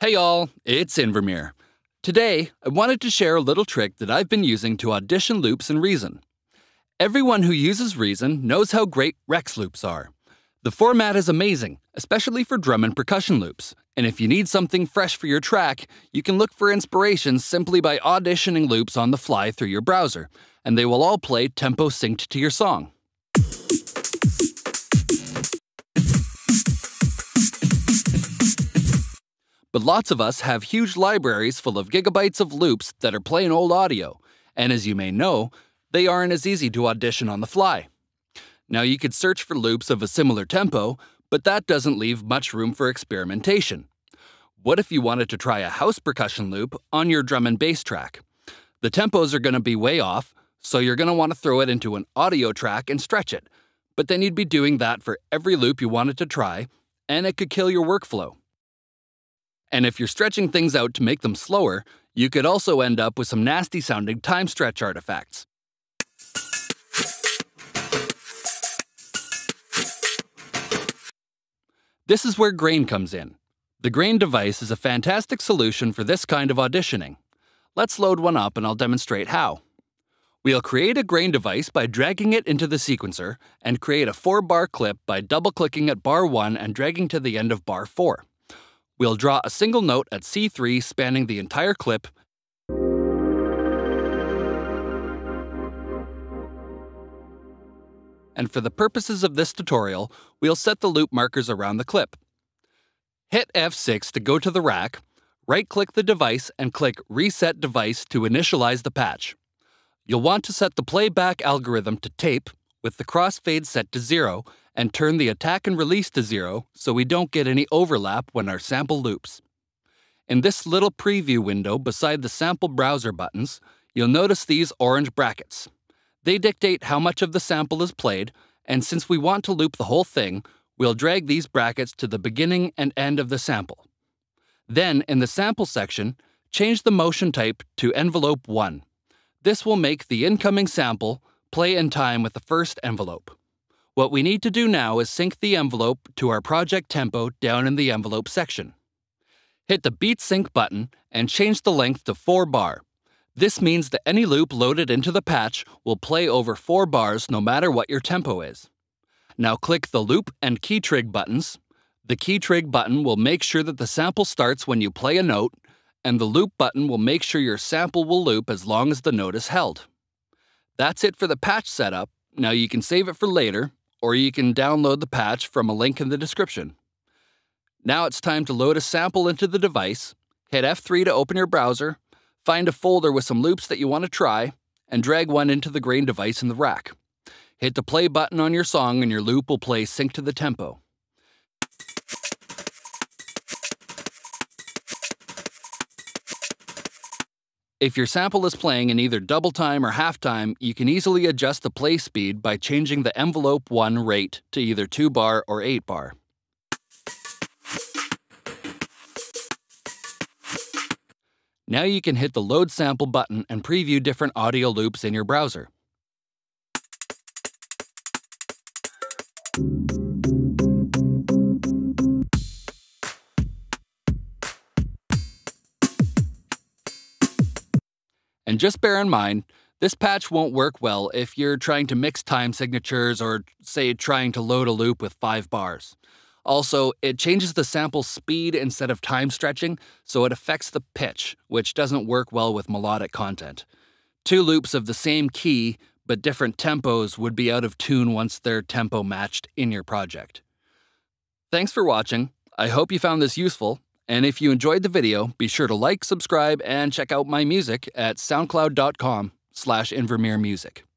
Hey y'all, it's Invermere. Today, I wanted to share a little trick that I've been using to audition loops in Reason. Everyone who uses Reason knows how great Rex loops are. The format is amazing, especially for drum and percussion loops, and if you need something fresh for your track, you can look for inspiration simply by auditioning loops on the fly through your browser, and they will all play tempo synced to your song. But lots of us have huge libraries full of gigabytes of loops that are plain old audio, and as you may know, they aren't as easy to audition on the fly. Now, you could search for loops of a similar tempo, but that doesn't leave much room for experimentation. What if you wanted to try a house percussion loop on your drum and bass track? The tempos are going to be way off, so you're going to want to throw it into an audio track and stretch it. But then you'd be doing that for every loop you wanted to try, and it could kill your workflow. And if you're stretching things out to make them slower, you could also end up with some nasty sounding time stretch artifacts. This is where grain comes in. The grain device is a fantastic solution for this kind of auditioning. Let's load one up and I'll demonstrate how. We'll create a grain device by dragging it into the sequencer and create a 4-bar clip by double-clicking at bar 1 and dragging to the end of bar 4. We'll draw a single note at C3 spanning the entire clip and for the purposes of this tutorial, we'll set the loop markers around the clip. Hit F6 to go to the rack, right-click the device and click Reset Device to initialize the patch. You'll want to set the playback algorithm to tape, with the crossfade set to zero, and turn the attack and release to zero so we don't get any overlap when our sample loops. In this little preview window beside the sample browser buttons, you'll notice these orange brackets. They dictate how much of the sample is played, and since we want to loop the whole thing, we'll drag these brackets to the beginning and end of the sample. Then, in the sample section, change the motion type to envelope 1. This will make the incoming sample play in time with the first envelope. What we need to do now is sync the envelope to our project tempo down in the envelope section. Hit the Beat Sync button and change the length to 4 bar. This means that any loop loaded into the patch will play over 4 bars no matter what your tempo is. Now click the Loop and Key Trig buttons. The Key Trig button will make sure that the sample starts when you play a note, and the Loop button will make sure your sample will loop as long as the note is held. That's it for the patch setup. Now you can save it for later or you can download the patch from a link in the description. Now it's time to load a sample into the device, hit F3 to open your browser, find a folder with some loops that you want to try, and drag one into the grain device in the rack. Hit the play button on your song and your loop will play sync to the tempo. If your sample is playing in either double time or half time, you can easily adjust the play speed by changing the envelope 1 rate to either 2 bar or 8 bar. Now you can hit the Load Sample button and preview different audio loops in your browser. And just bear in mind, this patch won't work well if you're trying to mix time signatures or, say, trying to load a loop with 5 bars. Also, it changes the sample speed instead of time stretching, so it affects the pitch, which doesn't work well with melodic content. Two loops of the same key, but different tempos, would be out of tune once they're tempo matched in your project. Thanks for watching. I hope you found this useful, and if you enjoyed the video, be sure to like, subscribe, and check out my music at soundcloud.com slash Music.